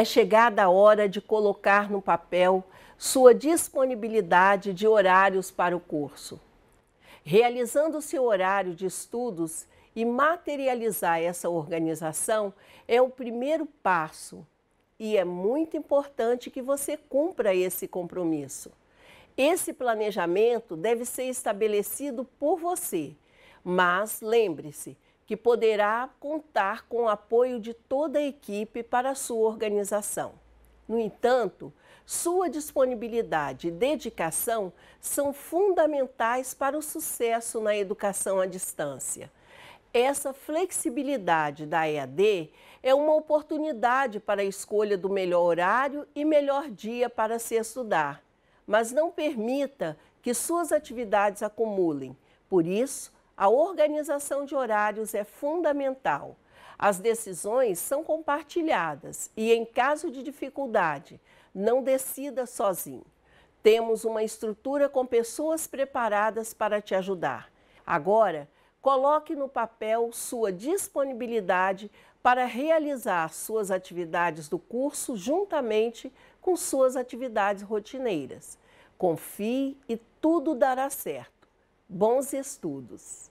É chegada a hora de colocar no papel sua disponibilidade de horários para o curso. Realizando seu horário de estudos e materializar essa organização é o primeiro passo e é muito importante que você cumpra esse compromisso. Esse planejamento deve ser estabelecido por você, mas lembre-se, que poderá contar com o apoio de toda a equipe para sua organização. No entanto, sua disponibilidade e dedicação são fundamentais para o sucesso na educação à distância. Essa flexibilidade da EAD é uma oportunidade para a escolha do melhor horário e melhor dia para se estudar, mas não permita que suas atividades acumulem. Por isso, a organização de horários é fundamental. As decisões são compartilhadas e, em caso de dificuldade, não decida sozinho. Temos uma estrutura com pessoas preparadas para te ajudar. Agora, coloque no papel sua disponibilidade para realizar suas atividades do curso juntamente com suas atividades rotineiras. Confie e tudo dará certo. Bons estudos!